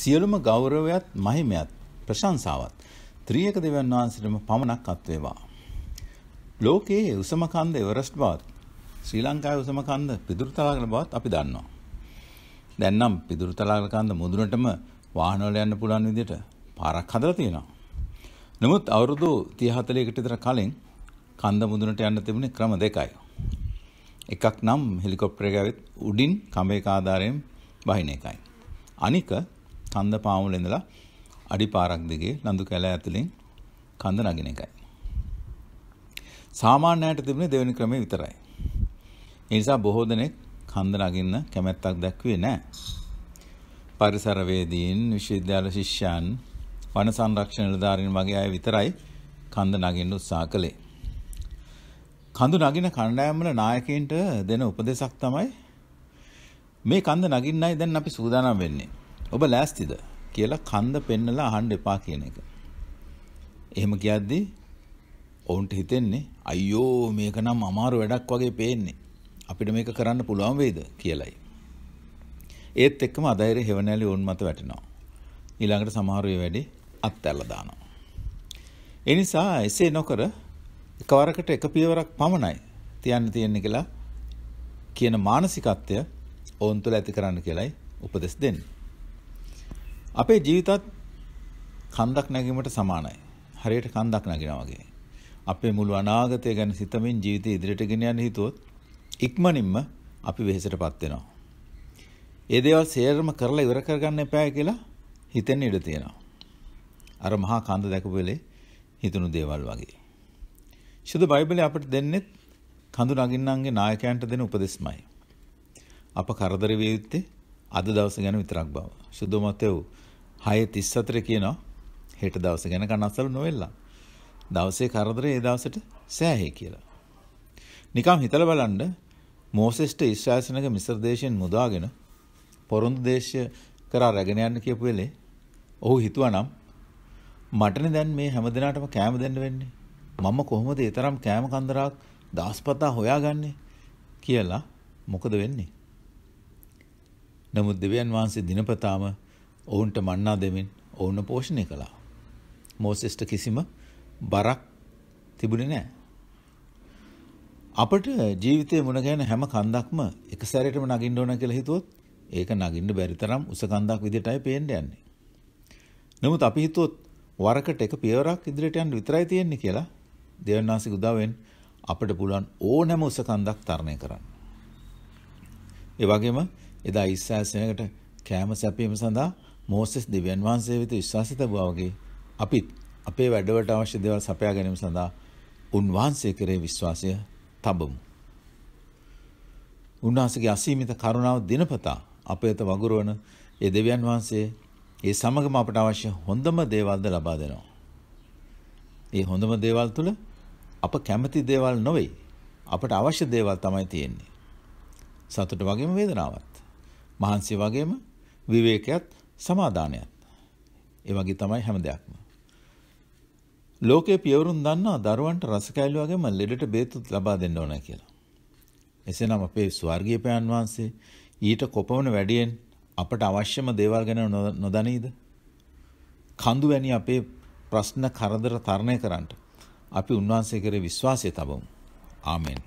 සියලුම ගෞරවයත් මහිමයත් ප්‍රශංසාවත් ත්‍රියක දෙවියන් වහන්සේටම පමණක් අත්වේවා. ලෝකයේ උසම කන්ද එවරස්ට් බවත් ශ්‍රී ලංකාවේ උසම කන්ද පිදුරුතලාගල බවත් අපි දන්නවා. දැන් නම් පිදුරුතලාගල කන්ද මුදුනටම වාහනවල යන්න පුළුවන් විදිහට පාරක් හදලා තියෙනවා. නමුත් අවුරුදු 30 40කට විතර කලින් කන්ද මුදුනට යන්න තිබුණේ ක්‍රම දෙකයි. එකක් නම් හෙලිකොප්ටර් එකකින් උඩින් කඹයක ආධාරයෙන් වහින එකයි. අනික කන්ද පාමුල ඉඳලා අඩි පාරක් දිගේ ලඳු කැල ඇතුලෙන් කඳ නගින එකයි. සාමාන්‍යයට තිබුණේ දෙවෙනි ක්‍රමය විතරයි. ඒ නිසා බොහෝ දෙනෙක් කඳ නගින්න කැමැත්තක් දැක්ුවේ නැහැ. පරිසරවේදීන්, විශ්වවිද්‍යාල ශිෂ්‍යයන්, වන සංරක්ෂණ නිලධාරීන් වගේ අය විතරයි කඳ නගින්න උත්සාහ කළේ. කඳු නගින කණ්ඩායම් වල නායකයින්ට දෙන උපදේශක් තමයි මේ කඳ නගින්නයි දැන් අපි සූදානම් වෙන්නේ. ඔබ ලෑස්තිද කියලා කන්ද පෙන්නලා අහන්න එපා කියන එක. එහෙම කියද්දී ඔවුන්ට හිතෙන්නේ අයියෝ මේක නම් අමාරු වැඩක් වගේ පේන්නේ. අපිට මේක කරන්න පුළුවන් වේද කියලායි. ඒත් එක්කම අධෛර්ය හෙවණැලි වුන් මත වැටෙනවා. ඊළඟට සමහර අය වැඩි අත්හැරලා දානවා. ඒ නිසා එසේ නොකර එකවරකට එක පියවරක් පමණයි තියන්න තියෙන්නේ කියලා කියන මානසිකත්වය ඔවුන් තුළ ඇති කරන්න කියලයි උපදෙස් දෙන්නේ. අපේ ජීවිතත් කන්දක් නැගීමට සමානයි. හරියට කන්දක් නැගිනවා වගේ. අපේ මුළු අනාගතය ගැන සිතමින් ජීවිතය ඉදිරියට ගෙන යන්න හිතුවොත් ඉක්මනින්ම අපි වෙහෙසටපත් වෙනවා. ඒ දේවල් සේරම කරලා ඉවර කරගන්න එපා කියලා හිතෙන්න ඉඩ තියෙනවා. අර මහා කන්ද දැකපු වෙලේ හිතුණු දේවල් වගේ. සුදු බයිබලයේ අපට දෙන්නේ කඳු නගින්නන්ගේ නායකයන්ට දෙන උපදෙස්මයි. අප කරදර වේවිත්තේ අද දවස ගැන විතරක් බව. සුදුමතෙව් 6:34 කියනවා හෙට දවස ගැන කනස්සල නොවෙලා. දවසේ කරදරේ ඒ දවසට සෑහේ කියලා. නිකම් හිතලා බලන්න මෝසෙස්ට ඊශ්‍රායල් සෙනඟ මිස්ර දේශයෙන් මුදාගෙන පොරොන්දු දේශය කරා රැගෙන යන්න කියපු වෙලේ ඔහු හිතුවා නම් මටනේ දැන් මේ හැමදිනාටම කෑම දෙන්න වෙන්නේ. මම කොහොමද ඒ තරම් කෑම කන්දරාවක් දාස්පතා හොයාගන්නේ කියලා මොකද වෙන්නේ? නමුත් දෙවියන් වහන්සේ දිනපතාම ඔවුන්ට මන්නා දෙමින් ඔවුන් පෝෂණය කළා. මෝසෙස්ට කිසිම බරක් තිබුණේ නැහැ. අපට ජීවිතේ මුණ ගැහෙන හැම කන්දක්ම එක සැරේටම නගින්න ඕන කියලා හිතුවොත් ඒක නගින්න බැරි තරම් උස කන්දක් විදිහටයි පේන්න යන්නේ. නමුත් අපි හිතුවොත් වරකට එක පියවරක් ඉදිරියට යන්න විතරයි තියෙන්නේ කියලා දෙවියන් වහන්සේගේ උදව්වෙන් අපිට පුළුවන් ඕනෑම උස කන්දක් තරණය කරන්න. ඒ වගේම එදා ඉස්සාසනයකට කෑම සැපීම සඳහා මෝසෙස් දෙවියන් වහන්සේ වෙත විශ්වාසය තබුවා වගේ අපිත් අපේ වැඩවලට අවශ්‍ය දේවල් සපයා ගැනීම සඳහා උන්වහන්සේ කෙරේ විශ්වාසය තබමු. උන්වහන්සේගේ අසීමිත කරුණාව දිනපතා අපේත වගුරුවන ඒ දෙවියන් වහන්සේ ඒ සමගම අපට අවශ්‍ය හොඳම දේවල්ද ලබා දෙනවා. ඒ හොඳම දේවල් තුළ අප කැමති දේවල් නොවේ. අපට අවශ්‍ය දේවල් තමයි තියෙන්නේ. සතුට වගේම වේදනාවක්. මහන්සිය වගේම විවේකයත් සමාදානයත්. ඒ වගේ තමයි හැම දෙයක්ම. ලෝකේ පියවරුන් දන්නා දරුවන්ට රසකැලි වගේම ලෙඩට බේතුත් ලබා දෙන්න ඕන කියලා. එසේනම් අපේ ස්වර්ගීය පයන් වහන්සේ ඊට කොපමණ වැඩියෙන් අපට අවශ්‍යම දේවල් ගැන නොදනීද? කඳු වැනි අපේ ප්‍රශ්න කරදර තරණය කරන්නට අපි උන්වහන්සේ කෙරේ විශ්වාසය තබමු. ආමෙන්.